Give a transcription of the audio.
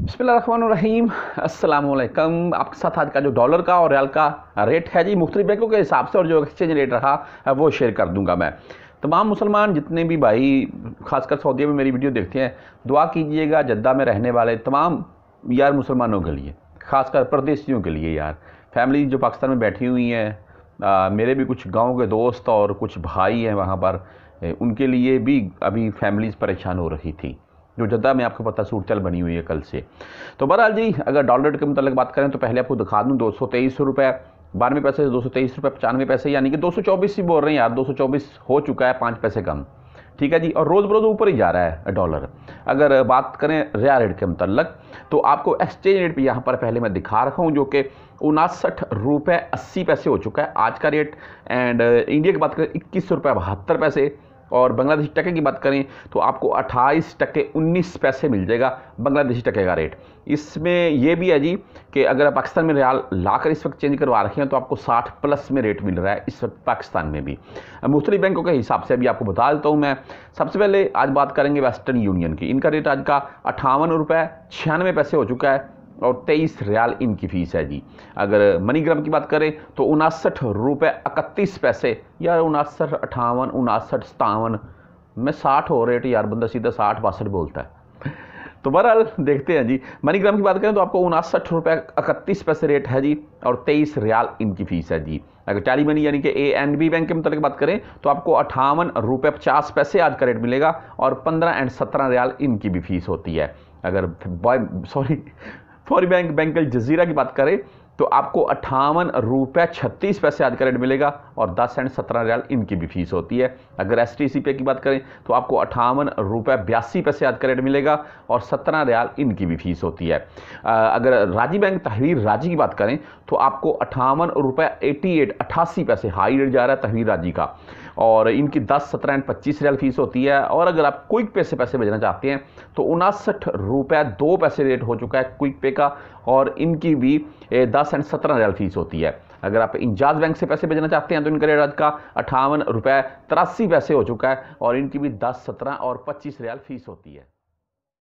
बसमीम अल्लाम आपके साथ आज का जो डॉलर का और रियाल का रेट है जी मुख्तलि बैंकों के हिसाब से और जो एक्सचेंज रेट रहा है वो शेयर कर दूंगा मैं तमाम मुसलमान जितने भी भाई खासकर सऊदी में मेरी वीडियो देखते हैं दुआ कीजिएगा जद्दा में रहने वाले तमाम यार मुसलमानों के लिए खासकर परदेशियों के लिए यार फैमिली जो पाकिस्तान में बैठी हुई हैं मेरे भी कुछ गाँव के दोस्त और कुछ भाई हैं वहाँ पर उनके लिए भी अभी फैमिलीज़ परेशान हो रही थी जो जद्दा में आपको पता चल बनी हुई है कल से तो बहरहाल जी अगर डॉलर के मतलब बात करें तो पहले आपको दिखा दूँ दो सौ तेईस रुपये बानवे पैसे दो सौ तेईस रुपये पचानवे पैसे यानी कि दो सौ चौबीस ही बोल रहे हैं यार दो सौ चौबीस हो चुका है पाँच पैसे कम ठीक है जी और रोज़ बरोज़ ऊपर ही जा रहा है डॉलर अगर बात करें रिया रेट के मतलब तो आपको एक्सचेंज रेट भी यहाँ पर पहले मैं दिखा रखा हूँ जो कि उनासठ रुपये अस्सी पैसे हो चुका है आज का रेट एंड इंडिया की बात करें इक्कीस सौ रुपये बहत्तर पैसे और बांग्लादेशी टके की बात करें तो आपको अट्ठाईस टके उन्नीस पैसे मिल जाएगा बांग्लादेशी टके का रेट इसमें यह भी है जी कि अगर आप पाकिस्तान में रियाल लाकर इस वक्त चेंज करवा रखे हैं तो आपको 60 प्लस में रेट मिल रहा है इस वक्त पाकिस्तान में भी मुख्तलि बैंकों के हिसाब से अभी आपको बता देता हूँ मैं सबसे पहले आज बात करेंगे वेस्टर्न यूनियन की इनका रेट आज का अट्ठावन रुपये छियानवे पैसे हो चुका है और तेईस रियाल इनकी फ़ीस है जी अगर मनीग्राम की बात करें तो उनासठ रुपये इकतीस पैसे या उनासठ अठावन उनासठ सतावन में साठ हो रेट यार बंदा सीधा साठ बासठ बोलता है तो बहरहाल देखते हैं जी मनीग्राम की बात करें तो आपको उनासठ रुपये इकतीस पैसे रेट है जी और तेईस रियाल इनकी फ़ीस है जी अगर टैली मनी यानी कि ए एंड बी बैंक के मुताबिक बात करें तो आपको अठावन रुपये पचास पैसे आज का रेट मिलेगा और पंद्रह एंड सत्रह रियाल इनकी भी फीस होती है अगर बॉय सॉरी फॉरी बैंक बैंक जजीरा की बात करें तो आपको अट्ठावन रुपये छत्तीस पैसे आज का रेट मिलेगा और दस सेंट सत्रह रियाल इनकी भी फीस होती है अगर एस टी सी पे की बात करें तो आपको अट्ठावन रुपये बयासी पैसे आज का रेट मिलेगा और सत्रह रियाल इनकी भी फीस होती है अगर राजी बैंक तहवीर राजी की बात करें तो आपको अट्ठावन रुपये एटी एट अट्ठासी पैसे हाई रेट जा रहा है तहवीर राजी का और इनकी 10, 17 एंड 25 रियल फीस होती है और अगर आप क्विक पे से पैसे भेजना चाहते हैं तो उनासठ रुपये दो पैसे रेट हो चुका है क्विक पे का और इनकी भी दस एंड सत्रह रियल फीस होती है अगर आप इंजाज बैंक से पैसे भेजना चाहते हैं तो इनका रेट आज का अठावन रुपये तिरासी पैसे हो चुका है और इनकी भी दस सत्रह और पच्चीस रियल फीस होती है